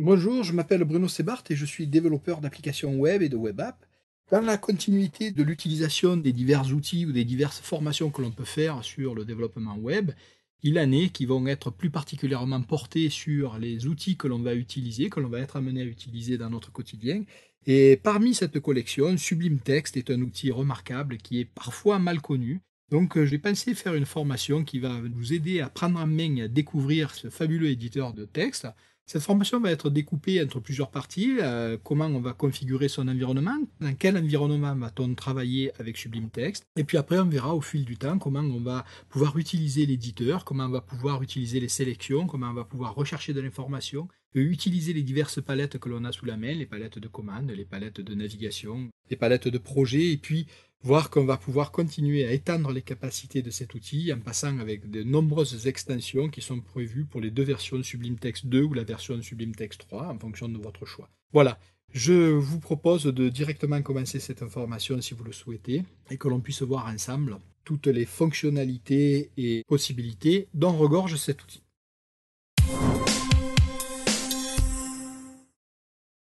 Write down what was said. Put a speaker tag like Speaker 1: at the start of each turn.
Speaker 1: Bonjour, je m'appelle Bruno Sebart et je suis développeur d'applications web et de web app. Dans la continuité de l'utilisation des divers outils ou des diverses formations que l'on peut faire sur le développement web, il y en est qui vont être plus particulièrement portés sur les outils que l'on va utiliser, que l'on va être amené à utiliser dans notre quotidien. Et parmi cette collection, Sublime Text est un outil remarquable qui est parfois mal connu. Donc euh, j'ai pensé faire une formation qui va nous aider à prendre en main et à découvrir ce fabuleux éditeur de texte cette formation va être découpée entre plusieurs parties, euh, comment on va configurer son environnement, dans quel environnement va-t-on travailler avec Sublime Text, et puis après on verra au fil du temps comment on va pouvoir utiliser l'éditeur, comment on va pouvoir utiliser les sélections, comment on va pouvoir rechercher de l'information, utiliser les diverses palettes que l'on a sous la main, les palettes de commandes, les palettes de navigation, des palettes de projets, et puis voir qu'on va pouvoir continuer à étendre les capacités de cet outil en passant avec de nombreuses extensions qui sont prévues pour les deux versions Sublime Text 2 ou la version Sublime Text 3 en fonction de votre choix. Voilà, je vous propose de directement commencer cette information si vous le souhaitez et que l'on puisse voir ensemble toutes les fonctionnalités et possibilités
Speaker 2: dont regorge cet outil.